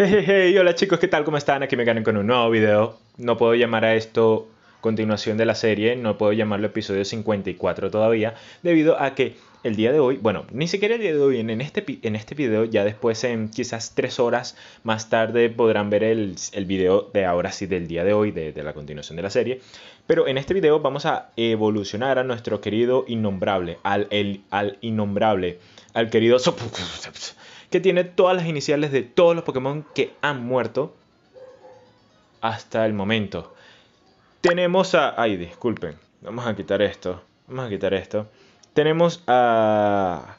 Hey, hola chicos, ¿qué tal? ¿Cómo están? Aquí me ganan con un nuevo video. No puedo llamar a esto continuación de la serie, no puedo llamarlo episodio 54 todavía, debido a que el día de hoy, bueno, ni siquiera el día de hoy, en este, en este video, ya después en quizás tres horas más tarde podrán ver el, el video de ahora sí del día de hoy, de, la continuación de la serie. Pero en este video vamos a evolucionar a nuestro querido innombrable, al, el, al innombrable, al querido... que tiene todas las iniciales de todos los Pokémon que han muerto hasta el momento. Tenemos a... Ay, disculpen. Vamos a quitar esto. Vamos a quitar esto. Tenemos a...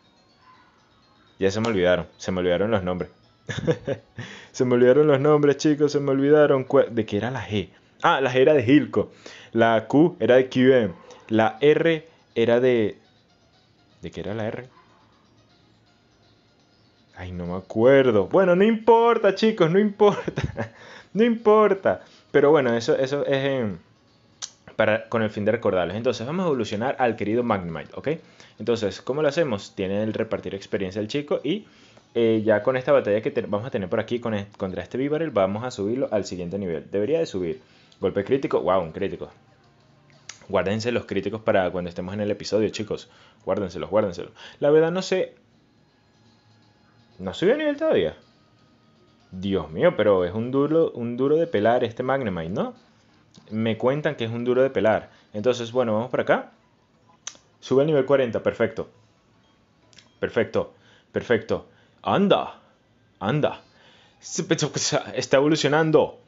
Ya se me olvidaron. Se me olvidaron los nombres. se me olvidaron los nombres, chicos. Se me olvidaron. ¿De qué era la G? Ah, la G era de Hilco La Q era de QM. La R era de... ¿De qué era la R? Ay, no me acuerdo. Bueno, no importa, chicos, no importa. no importa. Pero bueno, eso, eso es para, con el fin de recordarles. Entonces, vamos a evolucionar al querido Magnemite, ¿ok? Entonces, ¿cómo lo hacemos? Tiene el repartir experiencia el chico y eh, ya con esta batalla que vamos a tener por aquí con, e, contra este Vivarel, vamos a subirlo al siguiente nivel. Debería de subir. Golpe crítico, wow, un crítico. Guárdense los críticos para cuando estemos en el episodio, chicos. Guárdenselos, guárdenselos. La verdad no sé no subió nivel todavía. Dios mío, pero es un duro, un duro de pelar este Magnemite, ¿no? Me cuentan que es un duro de pelar. Entonces, bueno, vamos para acá. Sube al nivel 40, perfecto. Perfecto, perfecto. Anda, anda. Está evolucionando.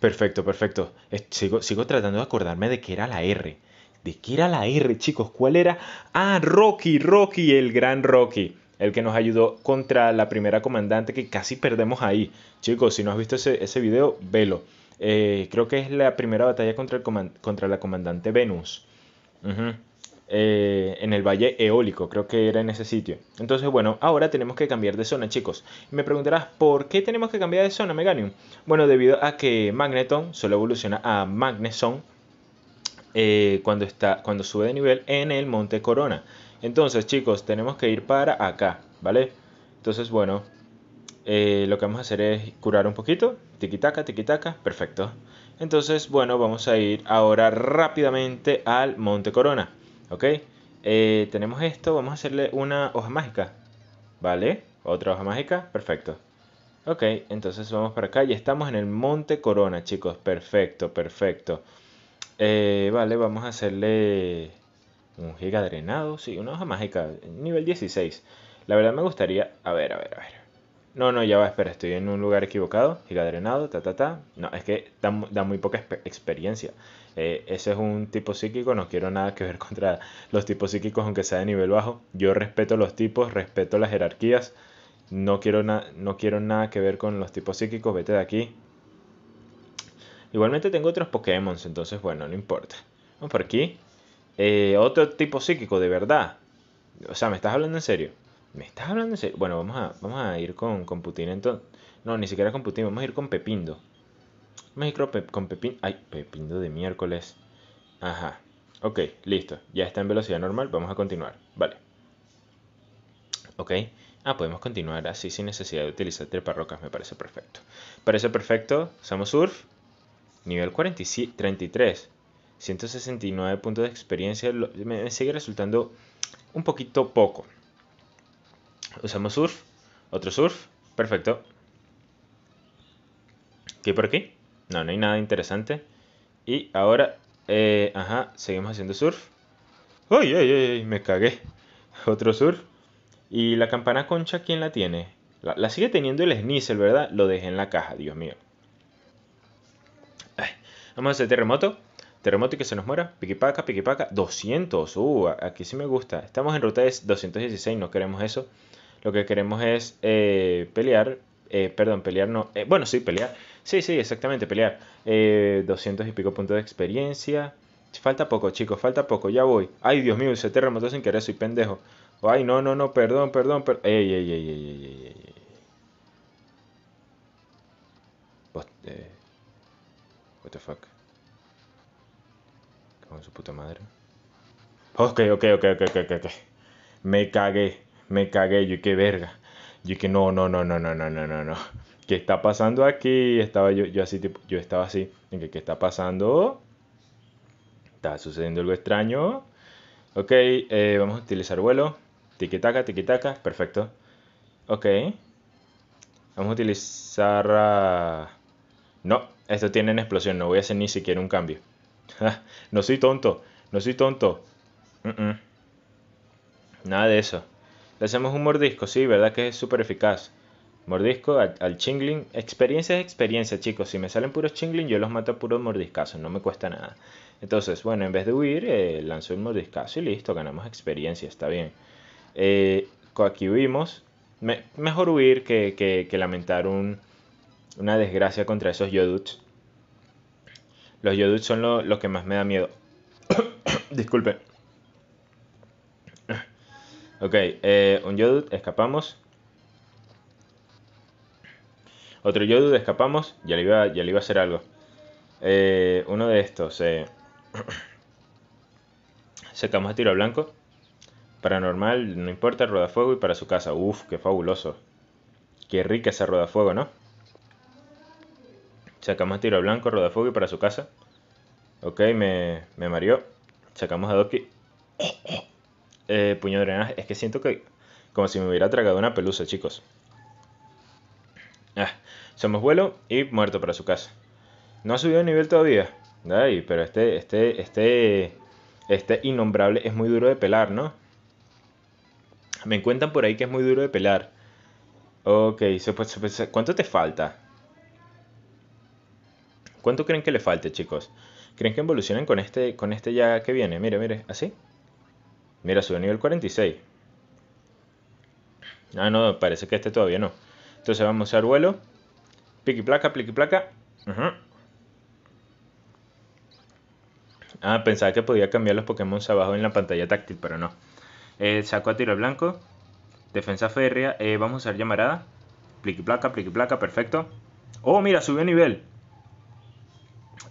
Perfecto, perfecto. Sigo, sigo tratando de acordarme de que era la R. ¿De qué era la R, chicos? ¿Cuál era? Ah, Rocky, Rocky, el gran Rocky el que nos ayudó contra la primera comandante que casi perdemos ahí. Chicos, si no has visto ese, video, velo. Eh, creo que es la primera batalla contra, la comandante Venus. Eh, en el Valle Eólico, creo que era en ese sitio. Entonces, bueno, ahora tenemos que cambiar de zona, chicos. Me preguntarás, ¿por qué tenemos que cambiar de zona, Meganium? Bueno, debido a que Magneton solo evoluciona a Magneson eh, cuando, está, cuando sube de nivel en el Monte Corona. Entonces, chicos, tenemos que ir para acá, ¿vale? Entonces, bueno, eh, lo que vamos a hacer es curar un poquito. Tiquitaca, tiquitaca, perfecto. Entonces, bueno, vamos a ir ahora rápidamente al Monte Corona, ¿ok? Eh, tenemos esto, vamos a hacerle una hoja mágica, ¿vale? Otra hoja mágica, perfecto. Ok, entonces vamos para acá y estamos en el Monte Corona, chicos. Perfecto, perfecto. Eh, vale, vamos a hacerle un giga drenado, sí, una hoja mágica, nivel 16. La verdad me gustaría... A ver, a ver, a ver. No, no, ya va, espera, estoy en un lugar equivocado. Giga drenado, ta, ta, ta. No, es que da, muy poca experiencia. Eh, ese es un tipo psíquico, no quiero nada que ver contra los tipos psíquicos, aunque sea de nivel bajo. Yo respeto los tipos, respeto las jerarquías. No quiero, no quiero nada que ver con los tipos psíquicos, vete de aquí. Igualmente tengo otros Pokémon, entonces bueno, no importa. Vamos por aquí. Eh, otro tipo psíquico, de verdad. O sea, ¿me estás hablando en serio? ¿Me estás hablando en serio? Bueno, vamos a, vamos a ir con, con Putin entonces. No, ni siquiera con Putin, vamos a ir con Pepindo. Vamos a ir con Pepin... Ay, Pepindo de miércoles. Ajá. Ok, listo. Ya está en velocidad normal, vamos a continuar. Vale. Ok. Ah, podemos continuar así sin necesidad de utilizar treparrocas, me parece perfecto. Parece perfecto, Samosurf, nivel 33. 169 puntos de experiencia me sigue resultando un poquito poco. Usamos surf, otro surf, perfecto. ¿Qué por aquí? No, no hay nada interesante. Y ahora, eh, ajá, seguimos haciendo surf. ¡Ay, ay, ay! Me cagué. Otro surf. Y la campana concha, ¿quién la tiene? La, sigue teniendo el Snizzle, ¿verdad? Lo dejé en la caja, Dios mío. vamos a hacer terremoto. Terremoto y que se nos muera. Piquipaca, piquipaca. 200. Uh, aquí sí me gusta. Estamos en ruta 216. No queremos eso. Lo que queremos es eh, pelear. Eh, perdón, pelear no. Eh, bueno, sí, pelear. Sí, sí, exactamente, pelear. 200 y pico puntos de experiencia. Falta poco, chicos, falta poco. Ya voy. Ay, Dios mío, ese terremoto sin querer. Soy pendejo. Ay, no, no, no, perdón, perdón, Ey, ey, ey, ey, ey, ey, ey. what the fuck? Con su puta madre. Ok, ok, ok, ok, ok, Me cagué, me cagué, yo qué verga. Yo que no, no, no, no, no, no, no, no, no. ¿Qué está pasando aquí? Estaba yo, yo así, tipo, yo estaba así. En ¿qué está pasando? Está sucediendo algo extraño. Ok, eh, vamos a utilizar vuelo. Tiquitaca, tiquitaca, perfecto. Ok. Vamos a utilizar... Ah, no, No, tiene una explosión, no voy a hacer ni siquiera un cambio. Ah, no soy tonto, no soy tonto. Nada de eso. Le hacemos un mordisco, sí, verdad que es súper eficaz. Mordisco al, chingling. Experiencia es experiencia, chicos. Si me salen puros chingling, yo los mato a puros mordiscazos. No me cuesta nada. Entonces, bueno, en vez de huir, eh, lanzo el mordiscazo y listo. Ganamos experiencia, está bien. Eh, aquí huimos. mejor huir que, lamentar una desgracia contra esos yoduts. Los Yodut son los que más me da miedo. Disculpe. Ok, eh, un Yodut, escapamos. Otro Yodut, escapamos. Ya le iba, ya le iba a hacer algo. Eh, uno de estos. Eh, sacamos a tiro blanco. Paranormal, no importa, rueda fuego y para su casa. Uf, qué fabuloso. Qué rica esa fuego, ¿no? Sacamos a tiro blanco, y para su casa. Ok, me, me mareó. Sacamos a Doki. Eh, puño de drenaje. Es que siento que como si me hubiera tragado una pelusa, chicos. Ah, somos vuelo y muerto para su casa. No ha subido de nivel todavía. Ay, pero este, este, este, este innombrable es muy duro de pelar, ¿no? Me cuentan por ahí que es muy duro de pelar. Ok, ¿cuánto te falta? ¿Cuánto creen que le falte, chicos? ¿Creen que evolucionen con este, con este ya que viene? Mire, mire, así. Mira, sube a nivel 46. Ah, no, parece que este todavía no. Entonces vamos a usar vuelo. Piqui placa, piqui placa. Ajá Ah, pensaba que podía cambiar los Pokémon abajo en la pantalla táctil, pero no. Eh, saco a tiro blanco. Defensa férrea. Eh, vamos a usar llamarada. Pliqui placa, pliqui placa, perfecto. Oh, mira, subió a nivel.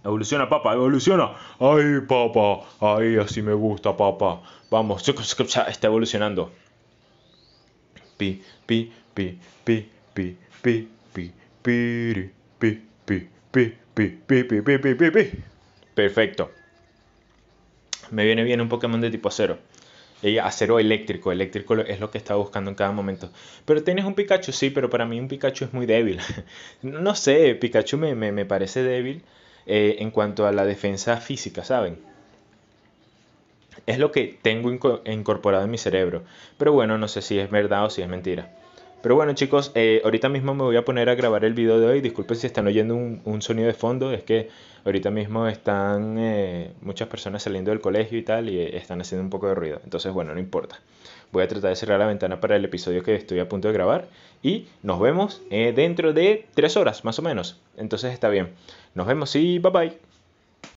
Evoluciona, papá, evoluciona. Ay, papá, ay, así me gusta, papá. Vamos, está evolucionando. Pi, pi, pi, Perfecto. Me viene bien un Pokémon de tipo acero. Acero eléctrico, eléctrico es lo que estaba buscando en cada momento. Pero tienes un Pikachu, sí, pero para mí un Pikachu es muy débil. No sé, Pikachu me, me, me parece débil. Eh, en cuanto a la defensa física, ¿saben? Es lo que tengo incorporado en mi cerebro. Pero bueno, no sé si es verdad o si es mentira. Pero bueno chicos, eh, ahorita mismo me voy a poner a grabar el video de hoy. Disculpen si están oyendo un, sonido de fondo, es que ahorita mismo están eh, muchas personas saliendo del colegio y tal y eh, están haciendo un poco de ruido. Entonces bueno, no importa. Voy a tratar de cerrar la ventana para el episodio que estoy a punto de grabar y nos vemos dentro de tres horas más o menos. Entonces está bien. Nos vemos y bye bye.